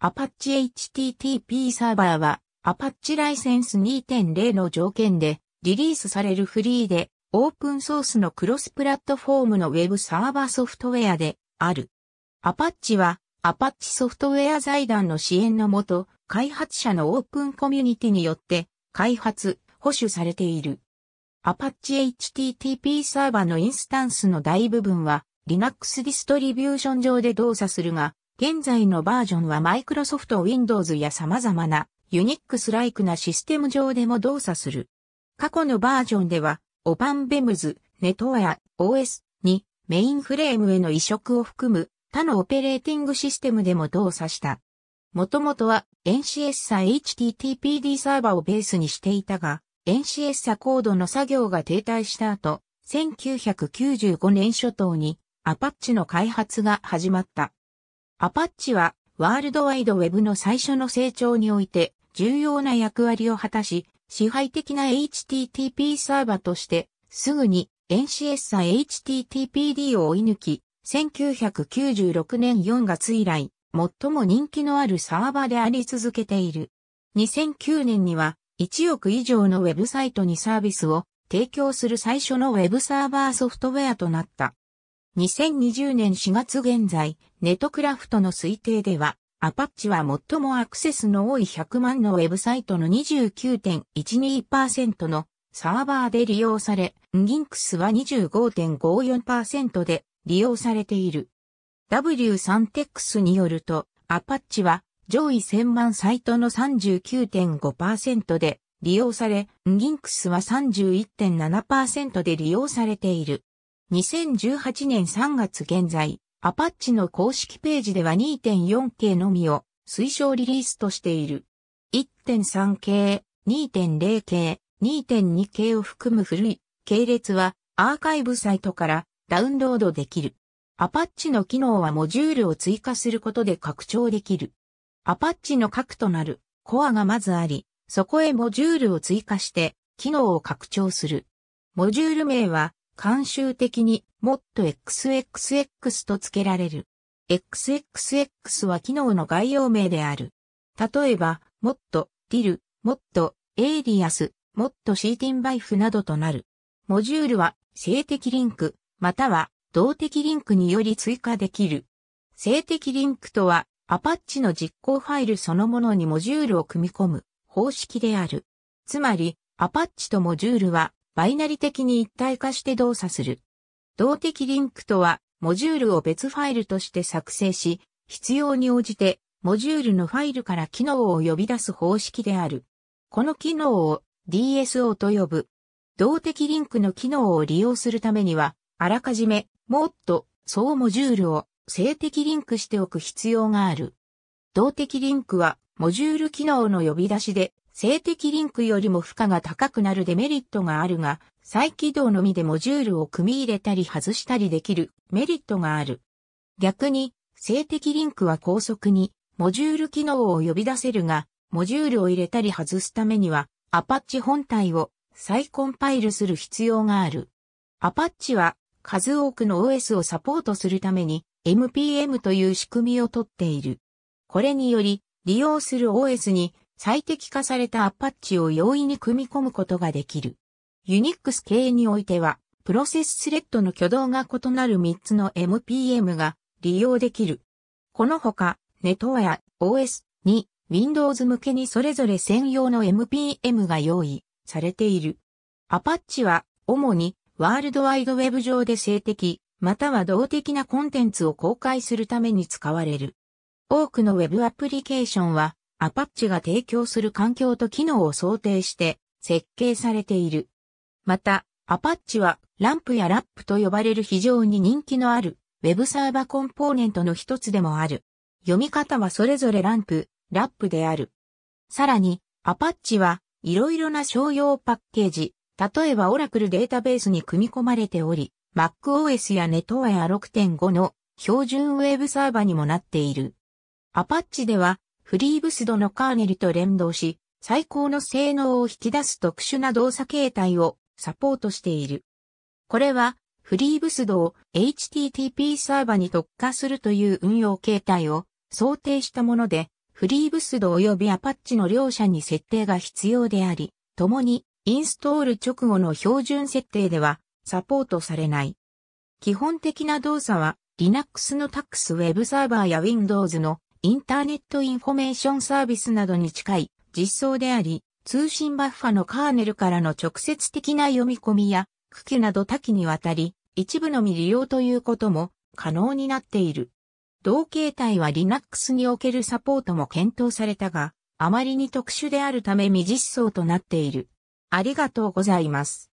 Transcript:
アパッチ HTTP サーバーは、アパッチライセンス2.0の条件で、リリースされるフリーで、オープンソースのクロスプラットフォームのウェブサーバーソフトウェアである。アパッチは、アパッチソフトウェア財団の支援のもと、開発者のオープンコミュニティによって、開発、保守されている。アパッチ HTTP サーバーのインスタンスの大部分は、Linux ディストリビューション上で動作するが、現在のバージョンは Microsoft Windows や様々なユニックスライクなシステム上でも動作する。過去のバージョンでは、オパンベムズ、ネトワや OS にメインフレームへの移植を含む他のオペレーティングシステムでも動作した。もともとは NCS さ HTTPD サーバーをベースにしていたが、NCS さコードの作業が停滞した後、1995年初頭にアパッチの開発が始まった。アパッチはワールドワイドウェブの最初の成長において重要な役割を果たし、支配的な HTTP サーバとしてすぐに NCS a HTTPD を追い抜き、1996年4月以来、最も人気のあるサーバであり続けている。2009年には1億以上のウェブサイトにサービスを提供する最初のウェブサーバーソフトウェアとなった。2020年4月現在、ネトクラフトの推定では、アパッチは最もアクセスの多い100万のウェブサイトの29.12%のサーバーで利用され、ギンクスは25.54%で利用されている。W3TEX によると、アパッチは上位1000万サイトの39.5%で利用され、ギンクスは31.7%で利用されている。2018年3月現在、アパッチの公式ページでは 2.4K のみを推奨リリースとしている。1.3K、2.0K、2.2K を含む古い系列はアーカイブサイトからダウンロードできる。アパッチの機能はモジュールを追加することで拡張できる。アパッチの核となるコアがまずあり、そこへモジュールを追加して機能を拡張する。モジュール名は慣習的に、もっと XXX と付けられる。XXX は機能の概要名である。例えば、もっと、ディル、もっと、エイリアス、もっとシーティンバイフなどとなる。モジュールは、性的リンク、または、動的リンクにより追加できる。性的リンクとは、アパッチの実行ファイルそのものにモジュールを組み込む方式である。つまり、アパッチとモジュールはバイナリ的に一体化して動作する。動的リンクとは、モジュールを別ファイルとして作成し、必要に応じて、モジュールのファイルから機能を呼び出す方式である。この機能を DSO と呼ぶ。動的リンクの機能を利用するためには、あらかじめ、もっと、総モジュールを性的リンクしておく必要がある。動的リンクは、モジュール機能の呼び出しで、性的リンクよりも負荷が高くなるデメリットがあるが、再起動のみでモジュールを組み入れたり外したりできるメリットがある。逆に、性的リンクは高速にモジュール機能を呼び出せるが、モジュールを入れたり外すためには、アパッチ本体を再コンパイルする必要がある。アパッチは数多くの OS をサポートするために MPM という仕組みをとっている。これにより、利用する OS に最適化されたアパッチを容易に組み込むことができる。ユニックス系においては、プロセススレッドの挙動が異なる3つの MPM が利用できる。このほか、ネトワや OS に Windows 向けにそれぞれ専用の MPM が用意されている。アパッチは主にワールドワイドウェブ上で性的または動的なコンテンツを公開するために使われる。多くのウェブアプリケーションはアパッチが提供する環境と機能を想定して設計されている。また、アパッチはランプやラップと呼ばれる非常に人気のあるウェブサーバコンポーネントの一つでもある。読み方はそれぞれランプ、ラップである。さらに、アパッチはいろいろな商用パッケージ、例えばオラクルデータベースに組み込まれており、MacOS や NetWare 6.5の標準ウェブサーバにもなっている。アパッチではフリーブスドのカーネルと連動し、最高の性能を引き出す特殊な動作形態をサポートしている。これは、フリーブスドを HTTP サーバに特化するという運用形態を想定したもので、フリーブスド及びアパッチの両者に設定が必要であり、共にインストール直後の標準設定ではサポートされない。基本的な動作は Linux の TAX ウェブサーバーや Windows のインターネットインフォメーションサービスなどに近い実装であり、通信バッファのカーネルからの直接的な読み込みや、区域など多岐にわたり、一部のみ利用ということも可能になっている。同形態は Linux におけるサポートも検討されたが、あまりに特殊であるため未実装となっている。ありがとうございます。